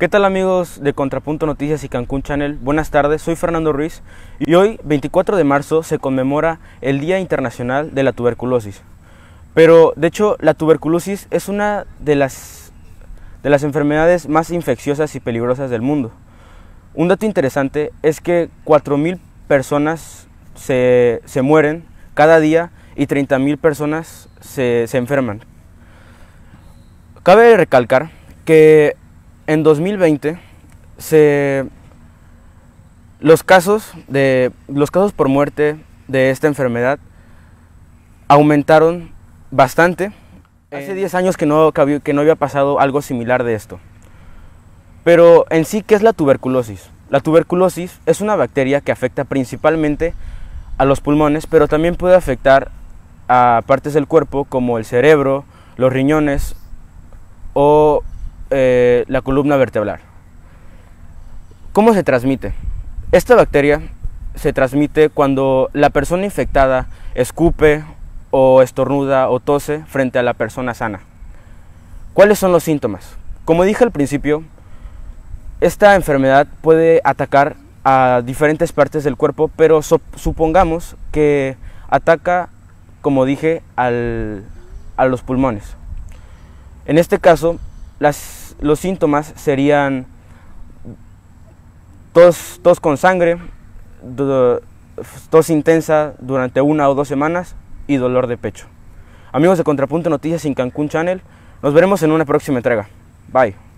¿Qué tal amigos de Contrapunto Noticias y Cancún Channel? Buenas tardes, soy Fernando Ruiz y hoy, 24 de marzo, se conmemora el Día Internacional de la Tuberculosis. Pero, de hecho, la tuberculosis es una de las, de las enfermedades más infecciosas y peligrosas del mundo. Un dato interesante es que 4.000 personas se, mueren cada día y 30.000 personas se, se enferman. Cabe recalcar que en 2020 se, los, casos de, los casos por muerte de esta enfermedad aumentaron bastante. Hace 10 años que no, que no había pasado algo similar de esto. Pero en sí, ¿qué es la tuberculosis? La tuberculosis es una bacteria que afecta principalmente a los pulmones, pero también puede afectar a partes del cuerpo como el cerebro, los riñones o eh, la columna vertebral. ¿Cómo se transmite? Esta bacteria se transmite cuando la persona infectada escupe o estornuda o tose frente a la persona sana. ¿Cuáles son los síntomas? Como dije al principio, esta enfermedad puede atacar a diferentes partes del cuerpo, pero supongamos que ataca, como dije, a los pulmones. En este caso, las los síntomas serían tos, con sangre, tos intensa durante una o dos semanas y dolor de pecho. Amigos de Contrapunto Noticias en Cancún Channel, nos veremos en una próxima entrega. Bye.